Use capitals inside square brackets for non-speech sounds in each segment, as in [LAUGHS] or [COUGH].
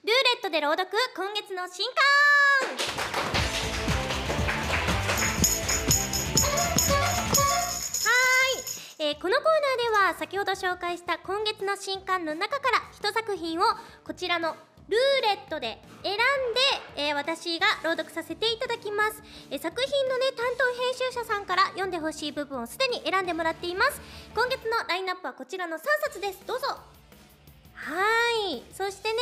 ルーレットで朗読今月の新刊えー、このコーナーでは先ほど紹介した今月の新刊の中から1作品をこちらのルーレットで選んで、えー、私が朗読させていただきます、えー、作品のね担当編集者さんから読んでほしい部分をすでに選んでもらっています今月のラインナップはこちらの3冊ですどうぞはいそしてね、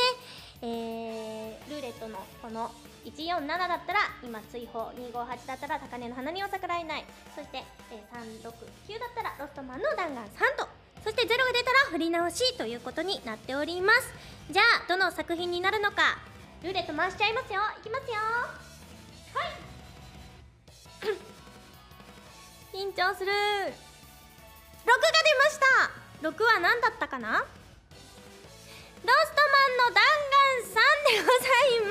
えー、ルーレットのこの147だったら今追放258だったら高値の花には桜いえないそして、えー、369だったらロストマンの弾丸3とそして0が出たら振り直しということになっておりますじゃあどの作品になるのかルーレット回しちゃいますよいきますよはい [COUGHS] 緊張する6が出ました6は何だったかなストマンの弾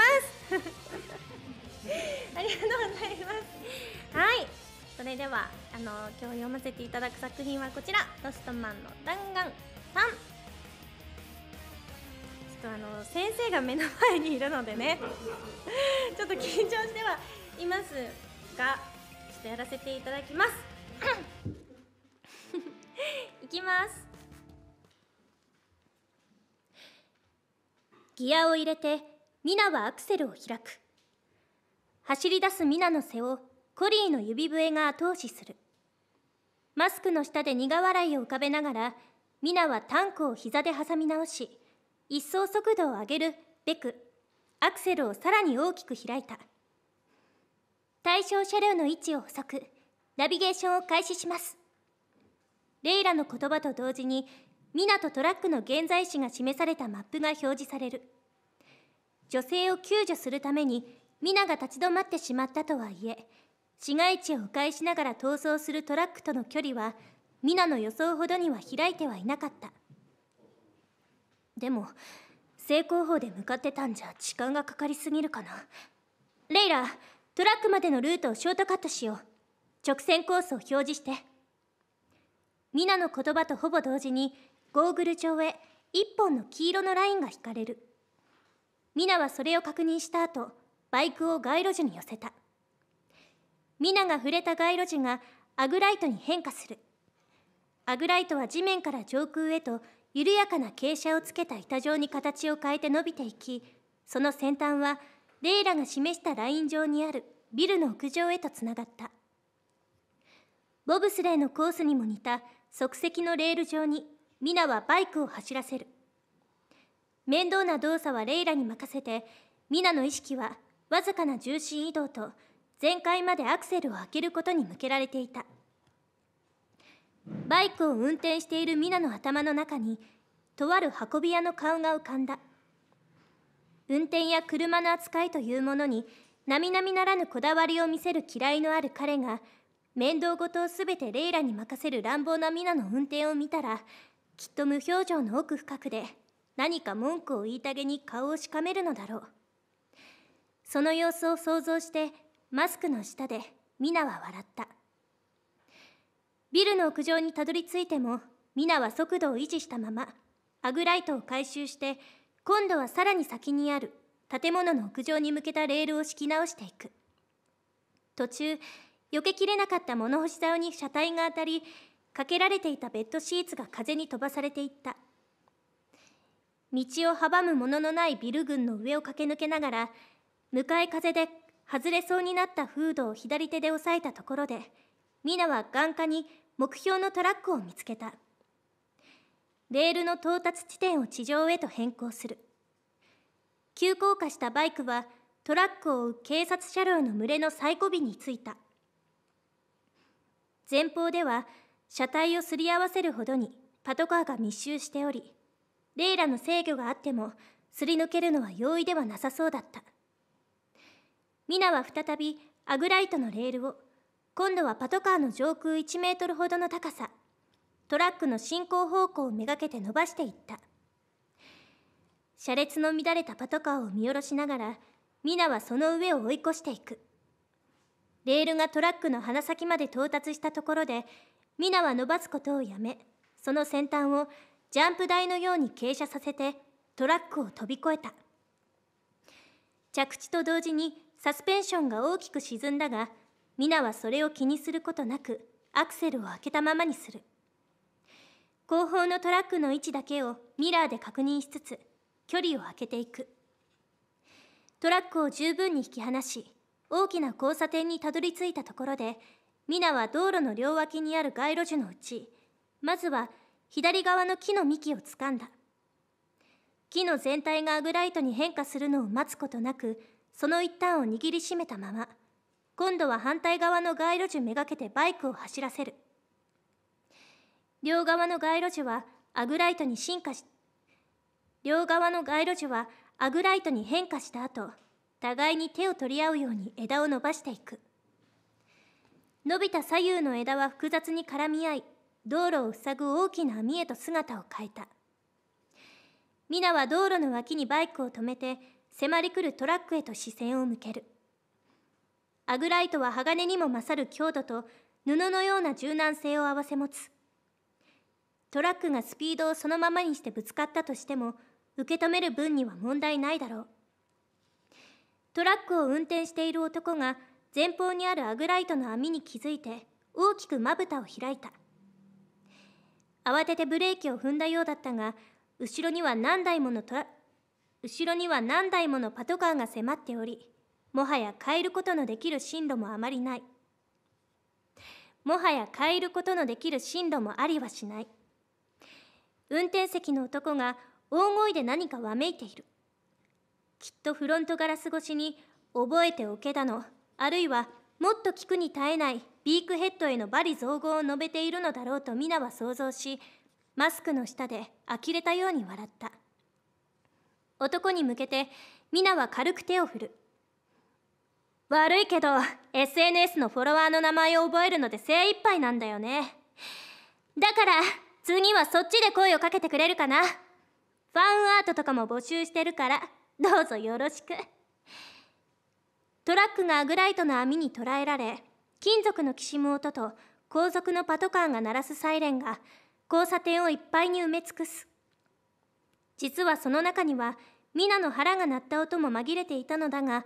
丸さんでございます [LAUGHS] ありがとうございますはいそれではあの今日読ませていただく作品はこちらロストマンの弾丸さんちょっとあの先生が目の前にいるのでね [LAUGHS] ちょっと緊張してはいますがちょっとやらせていただきます [COUGHS] いきますギアを入れてミナはアクセルを開く走り出すミナの背をコリーの指笛が後押しするマスクの下で苦笑いを浮かべながらミナはタンクを膝で挟み直し一層速度を上げるべくアクセルをさらに大きく開いた対象車両の位置を補足ナビゲーションを開始しますレイラの言葉と同時に港とトラックの現在地が示されたマップが表示される女性を救助するために皆が立ち止まってしまったとはいえ市街地を迂回しながら逃走するトラックとの距離は皆の予想ほどには開いてはいなかったでも正攻法で向かってたんじゃ時間がかかりすぎるかなレイラトラックまでのルートをショートカットしよう直線コースを表示して皆の言葉とほぼ同時にゴーグル上へ一本の黄色のラインが引かれるミナはそれを確認した後バイクを街路樹に寄せたミナが触れた街路樹がアグライトに変化するアグライトは地面から上空へと緩やかな傾斜をつけた板状に形を変えて伸びていきその先端はレイラが示したライン上にあるビルの屋上へとつながったボブスレーのコースにも似た即席のレール上にミナはバイクを走らせる面倒な動作はレイラに任せてミナの意識はわずかな重心移動と全開までアクセルを開けることに向けられていたバイクを運転しているミナの頭の中にとある運び屋の顔が浮かんだ運転や車の扱いというものに並々ならぬこだわりを見せる嫌いのある彼が面倒事を全てレイラに任せる乱暴なミナの運転を見たらきっと無表情の奥深くで何か文句を言いたげに顔をしかめるのだろうその様子を想像してマスクの下でミナは笑ったビルの屋上にたどり着いてもミナは速度を維持したままアグライトを回収して今度はさらに先にある建物の屋上に向けたレールを敷き直していく途中避けきれなかった物干し竿に車体が当たりかけられていたベッドシーツが風に飛ばされていった道を阻むもののないビル群の上を駆け抜けながら向かい風で外れそうになったフードを左手で押さえたところでミナは眼下に目標のトラックを見つけたレールの到達地点を地上へと変更する急降下したバイクはトラックを追う警察車両の群れの最後尾についた前方では車体をすり合わせるほどにパトカーが密集しておりレイラの制御があってもすり抜けるのは容易ではなさそうだったミナは再びアグライトのレールを今度はパトカーの上空1メートルほどの高さトラックの進行方向をめがけて伸ばしていった車列の乱れたパトカーを見下ろしながらミナはその上を追い越していくレールがトラックの鼻先まで到達したところでミナは伸ばすことをやめその先端をジャンプ台のように傾斜させてトラックを飛び越えた着地と同時にサスペンションが大きく沈んだがミナはそれを気にすることなくアクセルを開けたままにする後方のトラックの位置だけをミラーで確認しつつ距離を開けていくトラックを十分に引き離し大きな交差点にたどり着いたところで皆は道路の両脇にある街路樹のうちまずは左側の木の幹をつかんだ木の全体がアグライトに変化するのを待つことなくその一端を握りしめたまま今度は反対側の街路樹めがけてバイクを走らせる両側の街路樹はアグライトに進化し両側の街路樹はアグライトに変化した後互いに手を取り合うように枝を伸ばしていく伸びた左右の枝は複雑に絡み合い道路を塞ぐ大きな網へと姿を変えたミナは道路の脇にバイクを止めて迫り来るトラックへと視線を向けるアグライトは鋼にも勝る強度と布のような柔軟性を併せ持つトラックがスピードをそのままにしてぶつかったとしても受け止める分には問題ないだろうトラックを運転している男が前方にあるアグライトの網に気づいて大きくまぶたを開いた慌ててブレーキを踏んだようだったが後ろには何台ものトラ後ろには何台ものパトカーが迫っておりもはや変えることのできる進路もあまりないもはや変えることのできる進路もありはしない運転席の男が大声で何かわめいているきっとフロントガラス越しに覚えておけだのあるいはもっと聞くに耐えないビークヘッドへの罵詈雑言を述べているのだろうと皆は想像しマスクの下で呆れたように笑った男に向けて皆は軽く手を振る悪いけど SNS のフォロワーの名前を覚えるので精一杯なんだよねだから次はそっちで声をかけてくれるかなファンアートとかも募集してるからどうぞよろしくトラックがアグライトの網に捕らえられ金属のきしむ音と後続のパトカーが鳴らすサイレンが交差点をいっぱいに埋め尽くす実はその中には皆の腹が鳴った音も紛れていたのだが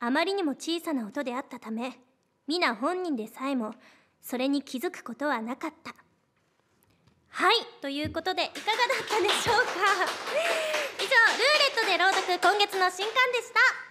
あまりにも小さな音であったため皆本人でさえもそれに気づくことはなかったはいということでいかがだったでしょうか以上ルーレットで朗読今月の新刊でした